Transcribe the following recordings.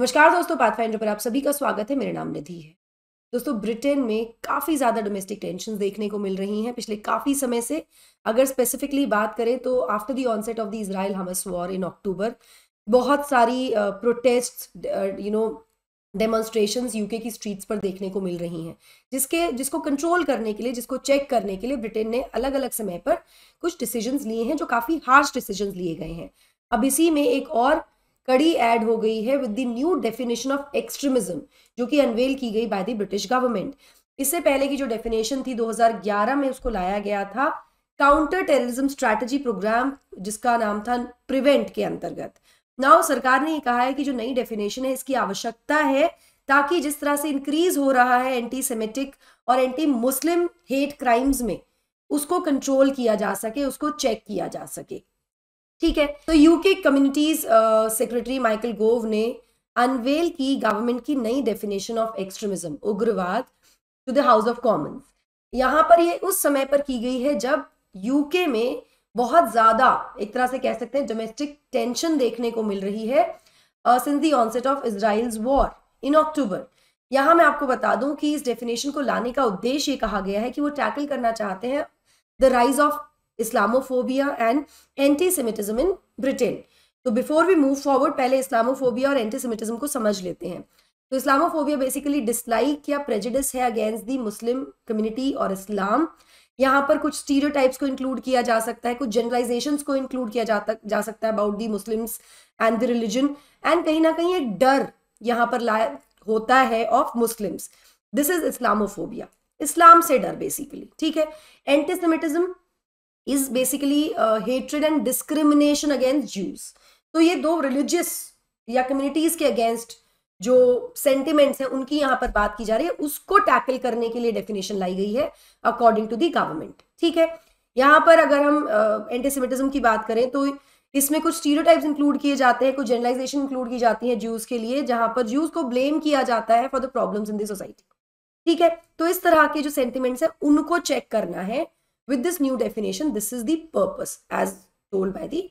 नमस्कार दोस्तों पाथफाइंडर पर आप सभी का स्वागत है मेरा नाम निधि है दोस्तों ब्रिटेन में काफ़ी ज़्यादा डोमेस्टिक टेंशन देखने को मिल रही हैं पिछले काफ़ी समय से अगर स्पेसिफिकली बात करें तो after the onset of the Israel Hamas war in October बहुत सारी protest you know demonstration UK की स्ट्रीट्स पर देखने को मिल रही हैं जिसके जिसको कंट्रोल करने के लिए जिसको चेक करने के लिए ब्रिटेन ने अलग अलग समय पर कुछ डिसीजन लिए हैं जो काफ़ी हार्श डिसीजन लिए गए हैं अब इसी में एक और कड़ी ऐड हो गई है with the new definition of extremism जो कि अनवेल की गई बाय द ब्रिटिश गवर्नमेंट इससे पहले की जो डेफिनेशन थी 2011 में उसको लाया गया था काउंटर टेररिज्म स्ट्रेटजी प्रोग्राम जिसका नाम था प्रिवेंट के अंतर्गत नाउ सरकार ने ये कहा है कि जो नई डेफिनेशन है इसकी आवश्यकता है ताकि जिस तरह से इंक्रीज हो रहा है एंटी सेमेटिक और एंटी मुस्लिम हेट क्राइम्स में उसको कंट्रोल किया जा सके उसको चेक किया जा सके ठीक है तो UK communities secretary Michael Gove ने अनवेल की गवर्नमेंट की नई डेफिनेशन ऑफ एक्सट्रीमिज्म उग्रवाद to the House of Commons यहाँ पर ये उस समय पर की गई है जब यूके में बहुत ज्यादा एक तरह से कह सकते हैं डोमेस्टिक टेंशन देखने को मिल रही है since the onset of Israel's war in October यहाँ मैं आपको बता दूं कि इस डेफिनेशन को लाने का उद्देश्य ये कहा गया है कि वो टैकल करना चाहते हैं the rise of Islamophobia and anti semitism in Britain तो बिफोर वी मूव फॉरवर्ड पहले इस्लामोफोबिया और एंटीसेमिटिज्म को समझ लेते हैं तो इस्लामोफोबिया बेसिकली डिसलाइक या प्रेजिडिस है अगेंस्ट दी मुस्लिम कम्युनिटी और इस्लाम यहाँ पर कुछ स्टीरियोटाइप्स को इंक्लूड किया जा सकता है कुछ जनरलाइजेशन को इंक्लूड किया जाता जा सकता है about the Muslims and the religion and कहीं ना कहीं एक डर यहाँ पर लाया होता है of Muslims this is Islamophobia इस्लाम से डर बेसिकली ठीक है antisemitism is basically hatred and discrimination against Jews तो ये दो रिलीजियस या कम्युनिटीज के अगेंस्ट जो सेंटिमेंट्स हैं उनकी यहाँ पर बात की जा रही है उसको टैकल करने के लिए डेफिनेशन लाई गई है अकॉर्डिंग टू दी गवर्नमेंट ठीक है यहाँ पर अगर हम एंटीसेमिटिज्म uh, की बात करें तो इसमें कुछ स्टीरियोटाइप्स इंक्लूड किए जाते हैं कुछ जनरलाइजेशन इंक्लूड की जाती है ज्यूज के लिए जहां पर ज्यूज को ब्लेम किया जाता है for the problems in the society ठीक है तो इस तरह के जो सेंटिमेंट्स हैं उनको चेक करना है with this new definition this is the purpose as told by the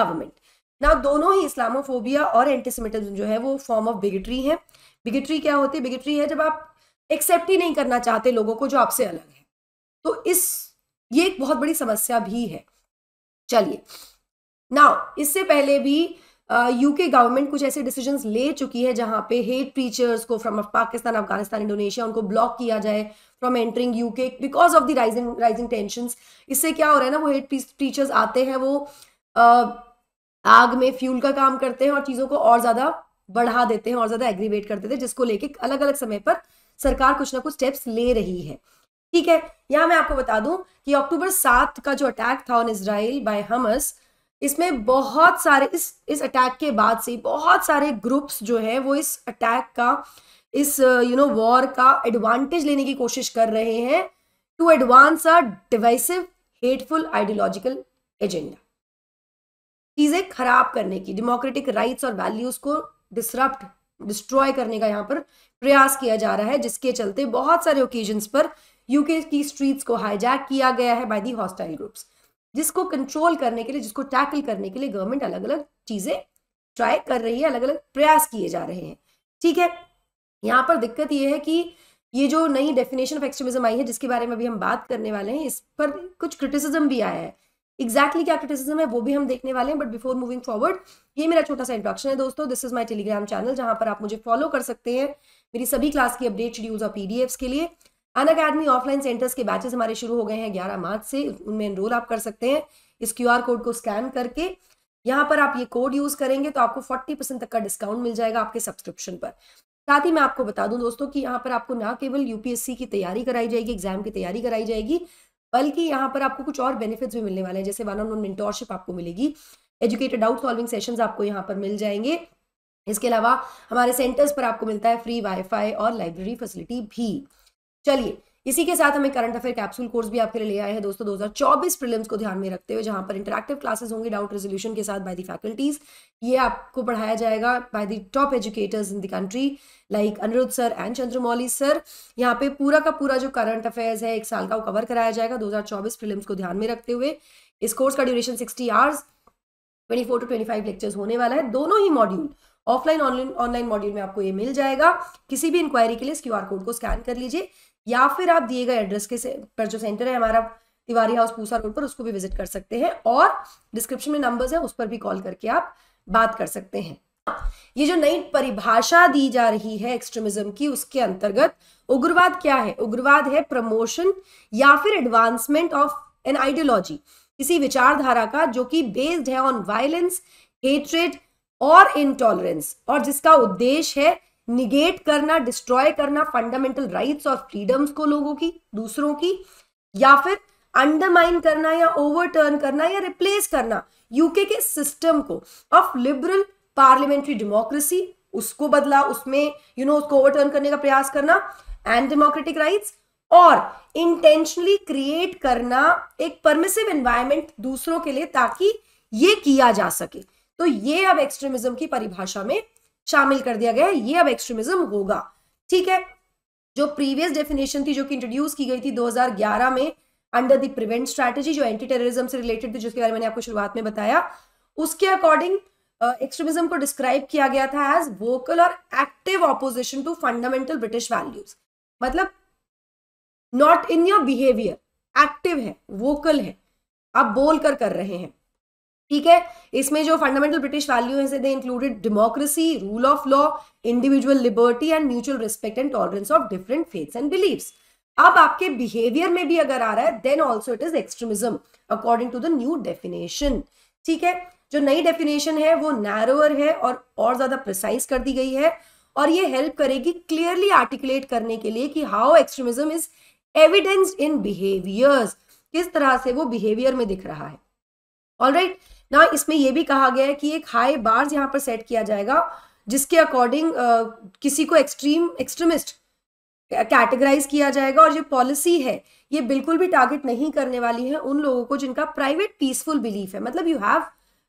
government ना दोनों ही इस्लामोफोबिया और एंटीसेमिटिज्म जो है वो फॉर्म ऑफ बिगेटरी है बिगेटरी क्या होती है बिगेटरी है जब आप एक्सेप्ट ही नहीं करना चाहते लोगों को जो आपसे अलग है तो इस ये एक बहुत बड़ी समस्या भी है चलिए नाउ इससे पहले भी यूके uh, गवर्नमेंट कुछ ऐसे डिसीजन ले चुकी है जहां पे हेट प्रीचर्स को फ्रॉम पाकिस्तान अफगानिस्तान इंडोनेशिया उनको ब्लॉक किया जाए from entering UK because of the rising rising tension इससे क्या हो रहा है ना वो हेट प्रीचर्स आते हैं वो uh, आग में फ्यूल का काम करते हैं और चीज़ों को और ज़्यादा बढ़ा देते हैं और ज़्यादा एग्रीवेट कर देते हैं जिसको लेके अलग अलग समय पर सरकार कुछ ना कुछ स्टेप्स ले रही है ठीक है यहाँ मैं आपको बता दूं कि अक्टूबर सात का जो अटैक था ऑन इसराइल बाय हमस इसमें बहुत सारे इस इस अटैक के बाद से बहुत सारे ग्रुप्स जो है वो इस अटैक का इस यू नो वॉर का एडवांटेज लेने की कोशिश कर रहे हैं to advance a divisive hateful ideological agenda चीजें खराब करने की डेमोक्रेटिक राइट्स और वैल्यूज को डिसरप्ट डिस्ट्रॉय करने का यहाँ पर प्रयास किया जा रहा है जिसके चलते बहुत सारे ओकेजन्स पर यूके की स्ट्रीट्स को हाईजैक किया गया है बाय दी हॉस्टाइल ग्रुप्स जिसको कंट्रोल करने के लिए जिसको टैकल करने के लिए गवर्नमेंट अलग अलग चीजें ट्राई कर रही है अलग अलग प्रयास किए जा रहे हैं ठीक है यहाँ पर दिक्कत यह है कि ये जो नई डेफिनेशन ऑफ एक्सट्रीमिज्म आई है जिसके बारे में अभी हम बात करने वाले हैं इस पर कुछ क्रिटिसिज्म भी आया है एग्जैक्टली exactly क्या क्रिटिसिज्म है वो भी हम देखने वाले हैं बट बिफोर मूविंग फॉरवर्ड ये मेरा छोटा सा इंट्रोडक्शन है दोस्तों this is my Telegram channel जहां पर आप मुझे फॉलो कर सकते हैं मेरी सभी क्लास की अपडेट शेड्यूल्स और पीडीएफ्स के लिए अन अकेडमी ऑफलाइन सेंटर्स के बैचेस हमारे शुरू हो गए हैं 11 मार्च से उनमें एनरोल आप कर सकते हैं इस क्यूआर कोड को स्कैन करके यहाँ पर आप ये कोड यूज करेंगे तो आपको 40 परसेंट तक का डिस्काउंट मिल जाएगा आपके सब्सक्रिप्शन पर साथ ही मैं आपको बता दूं दोस्तों कि यहाँ पर आपको ना केवल यूपीएससी की तैयारी कराई जाएगी एग्जाम की तैयारी कराई जाएगी बल्कि यहाँ पर आपको कुछ और बेनिफिट्स भी मिलने वाले हैं जैसे वन ऑन वन मेंटोरशिप आपको मिलेगी एजुकेटेड डाउट सॉल्विंग सेशंस आपको यहाँ पर मिल जाएंगे इसके अलावा हमारे सेंटर्स पर आपको मिलता है फ्री वाईफाई और लाइब्रेरी फैसिलिटी भी चलिए इसी के साथ हमें करंट अफेयर कैप्सूल कोर्स भी आपके लिए ले आए हैं दोस्तों 2024 प्रीलिम्स को ध्यान में रखते हुए जहां पर इंटरेक्टिव क्लासेस होंगी डाउट रेजोल्यूशन के साथ बाय दी फैकल्टीज ये आपको पढ़ाया जाएगा by the top educators in the country like Aniruddh sir and Chandramouli sir यहाँ पे पूरा का पूरा जो करंट अफेयर्स है एक साल का वो कवर कराया जाएगा दो प्रीलिम्स को ध्यान में रखते हुए इस कोर्स का duration sixty hours twenty four to twenty five lectures होने वाला है दोनों ही module offline online online module में आपको ये मिल जाएगा किसी भी इंक्वायरी के लिए इस क्यू कोड को स्कैन कर लीजिए या फिर आप दिए गए एड्रेस के पर जो सेंटर है हमारा तिवारी हाउस पूसा रोड पर उसको भी विजिट कर सकते हैं और डिस्क्रिप्शन में नंबर्स है उस पर भी कॉल करके आप बात कर सकते हैं ये जो नई परिभाषा दी जा रही है एक्सट्रीमिज्म की उसके अंतर्गत उग्रवाद क्या है उग्रवाद है प्रमोशन या फिर एडवांसमेंट ऑफ एन आइडियोलॉजी किसी विचारधारा का जो कि बेस्ड है ऑन वायलेंस हेट्रेड और इनटॉलरेंस और जिसका उद्देश्य है निगेट करना डिस्ट्रॉय करना फंडामेंटल राइट्स और फ्रीडम्स को लोगों की दूसरों की या फिर अंडरमाइन करना या ओवरटर्न करना या रिप्लेस करना यूके के सिस्टम को ऑफ लिबरल पार्लियामेंट्री डेमोक्रेसी उसको बदला उसमें यू you नो know, उसको ओवरटर्न करने का प्रयास करना एंड डेमोक्रेटिक राइट्स और इंटेंशनली क्रिएट करना एक परमिसिव एनवायरमेंट दूसरों के लिए ताकि ये किया जा सके तो ये अब एक्सट्रीमिज्म की परिभाषा में शामिल कर दिया गया ये अब एक्सट्रीमिज्म होगा ठीक है जो प्रीवियस डेफिनेशन थी जो कि इंट्रोड्यूस की गई थी 2011 में अंडर द प्रिवेंट स्ट्रैटेजी जो एंटी टेररिज्म से रिलेटेड थी जिसके बारे में मैंने आपको शुरुआत में बताया उसके अकॉर्डिंग एक्सट्रीमिज्म uh, को डिस्क्राइब किया गया था एज वोकल और active opposition to fundamental British values मतलब not in your behaviour active है वोकल है आप बोलकर कर रहे हैं ठीक है इसमें जो फंडामेंटल ब्रिटिश वैल्यू है they included democracy rule of law individual liberty and mutual respect and tolerance of different faiths and believes अब आपके बिहेवियर में भी अगर आ रहा है then also it is extremism according to the new definition ठीक है जो नई डेफिनेशन है वो नैरोअर है और और ज्यादा प्रिसाइज कर दी गई है और ये हेल्प करेगी क्लियरली आर्टिकुलेट करने के लिए कि how extremism is evidence in behaviours किस तरह से वो बिहेवियर में दिख रहा है ऑल राइट ना इसमें यह भी कहा गया है कि एक हाई बार्स यहाँ पर सेट किया जाएगा जिसके अकॉर्डिंग किसी को एक्सट्रीम एक्सट्रीमिस्ट कैटेगराइज किया जाएगा और जो पॉलिसी है ये बिल्कुल भी टारगेट नहीं करने वाली है उन लोगों को जिनका प्राइवेट पीसफुल बिलीफ है मतलब you have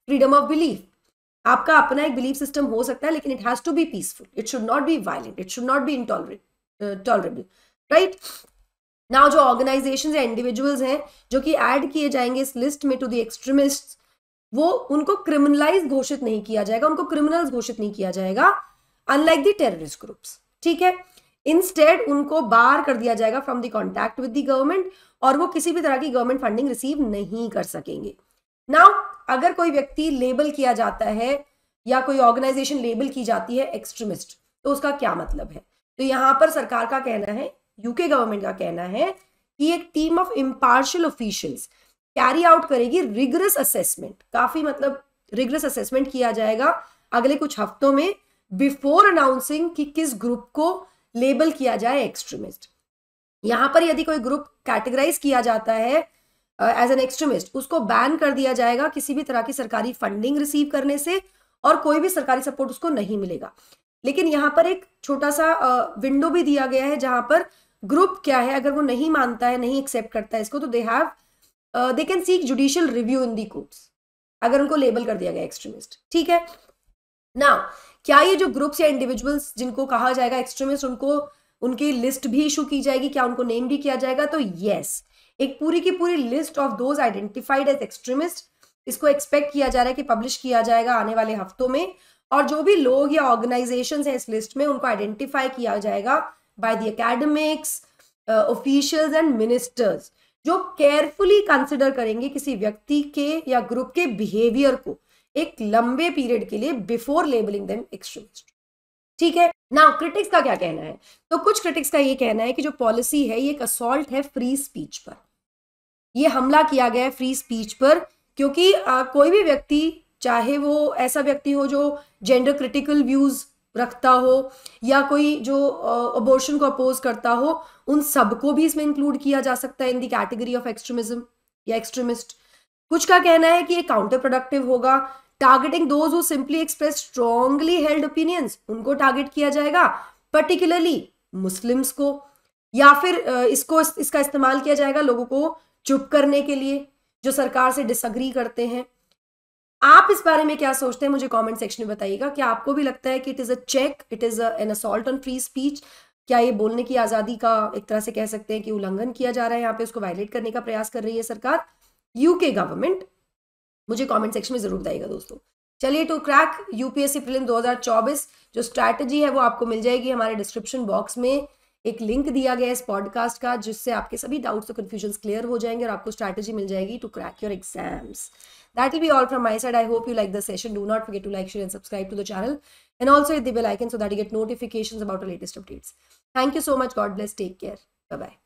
freedom of belief आपका अपना एक बिलीफ सिस्टम हो सकता है लेकिन it has to be peaceful it should not be violent it should not be tolerable right now जो ऑर्गेनाइजेशन या इंडिविजुअल्स हैं जो कि ऐड किए जाएंगे इस लिस्ट में टू द एक्सट्रीमिस्ट वो उनको क्रिमिनलाइज घोषित नहीं किया जाएगा उनको क्रिमिनल्स घोषित नहीं किया जाएगा अनलाइक द टेररिस्ट ग्रुप्स ठीक है स्टेड उनको बार कर दिया जाएगा from the contact with the government और वो किसी भी तरह की गवर्नमेंट फंडिंग रिसीव नहीं कर सकेंगे नाउ अगर कोई व्यक्ति लेबल किया जाता है या कोई ऑर्गेनाइजेशन लेबल की जाती है एक्सट्रीमिस्ट तो उसका क्या मतलब है तो यहाँ पर सरकार का कहना है यूके गवर्नमेंट का कहना है कि एक team of impartial officials carry out करेगी रिगरस असेसमेंट काफी मतलब रिगरस असेसमेंट किया जाएगा अगले कुछ हफ्तों में बिफोर अनाउंसिंग कि किस ग्रुप को लेबल किया जाए एक्सट्रीमिस्ट यहां पर यदि कोई ग्रुप कैटेगराइज किया जाता है एज एन एक्सट्रीमिस्ट उसको बैन कर दिया जाएगा किसी भी तरह की सरकारी फंडिंग रिसीव करने से और कोई भी सरकारी सपोर्ट उसको नहीं मिलेगा लेकिन यहाँ पर एक छोटा सा विंडो भी दिया गया है जहां पर ग्रुप क्या है अगर वो नहीं मानता है नहीं एक्सेप्ट करता है इसको तो they have they can seek judicial review in the courts अगर उनको लेबल कर दिया गया एक्सट्रीमिस्ट ठीक है ना क्या ये जो ग्रुप्स या इंडिविजुअल्स जिनको कहा जाएगा एक्सट्रीमिस्ट उनको उनकी लिस्ट भी इशू की जाएगी क्या उनको नेम भी किया जाएगा तो yes. एक पूरी की पूरी list of those identified as extremist इसको एक्सपेक्ट किया जा रहा है कि पब्लिश किया जाएगा आने वाले हफ्तों में और जो भी लोग या ऑर्गेनाइजेशन हैं इस लिस्ट में उनको आइडेंटिफाई किया जाएगा by the academics officials and ministers जो केयरफुली कंसिडर करेंगे किसी व्यक्ति के या ग्रुप के बिहेवियर को एक लंबे पीरियड के लिए बिफोर लेबलिंग देम एक्सट्रीमिस्ट ठीक है ना क्रिटिक्स का क्या कहना है तो कुछ क्रिटिक्स का ये कहना है कि जो पॉलिसी है ये एक असॉल्ट है फ्री स्पीच पर ये हमला किया गया है फ्री स्पीच पर क्योंकि आ, uh, कोई भी व्यक्ति चाहे वो ऐसा व्यक्ति हो जो जेंडर क्रिटिकल व्यूज़ रखता हो या कोई जो अबोर्शन को अपोज करता हो उन सबको भी इसमें इंक्लूड किया जा सकता है in the category of extremism या एक्सट्रीमिस्ट कुछ का कहना है कि ये काउंटर प्रोडक्टिव होगा targeting those who simply express strongly held opinions उनको टारगेट किया जाएगा पर्टिकुलरली मुस्लिम्स को या फिर इसको इसका इस्तेमाल किया जाएगा लोगों को चुप करने के लिए जो सरकार से डिसअग्री करते हैं आप इस बारे में क्या सोचते हैं मुझे कमेंट सेक्शन में बताइएगा क्या आपको भी लगता है कि it is a check it is an assault on free speech क्या ये बोलने की आज़ादी का एक तरह से कह सकते हैं कि उल्लंघन किया जा रहा है यहाँ पे उसको वायलेट करने का प्रयास कर रही है सरकार यूके गवर्नमेंट मुझे कॉमेंट सेक्शन में ज़रूर बताइएगा दोस्तों चलिए टू क्रैक यूपीएससी प्रिलिम दो जो स्ट्रैटेजी है वो आपको मिल जाएगी हमारे डिस्क्रिप्शन बॉक्स में एक लिंक दिया गया है इस पॉडकास्ट का जिससे आपके सभी डाउट्स और कन्फ्यूजन क्लियर हो जाएंगे और आपको स्ट्रैटेजी मिल जाएगी to crack your exams that will be all from my side I hope you like the session do not forget to like share and subscribe to the channel and also it bell icon so that you get notification about the latest updates thank you so much God bless take care bye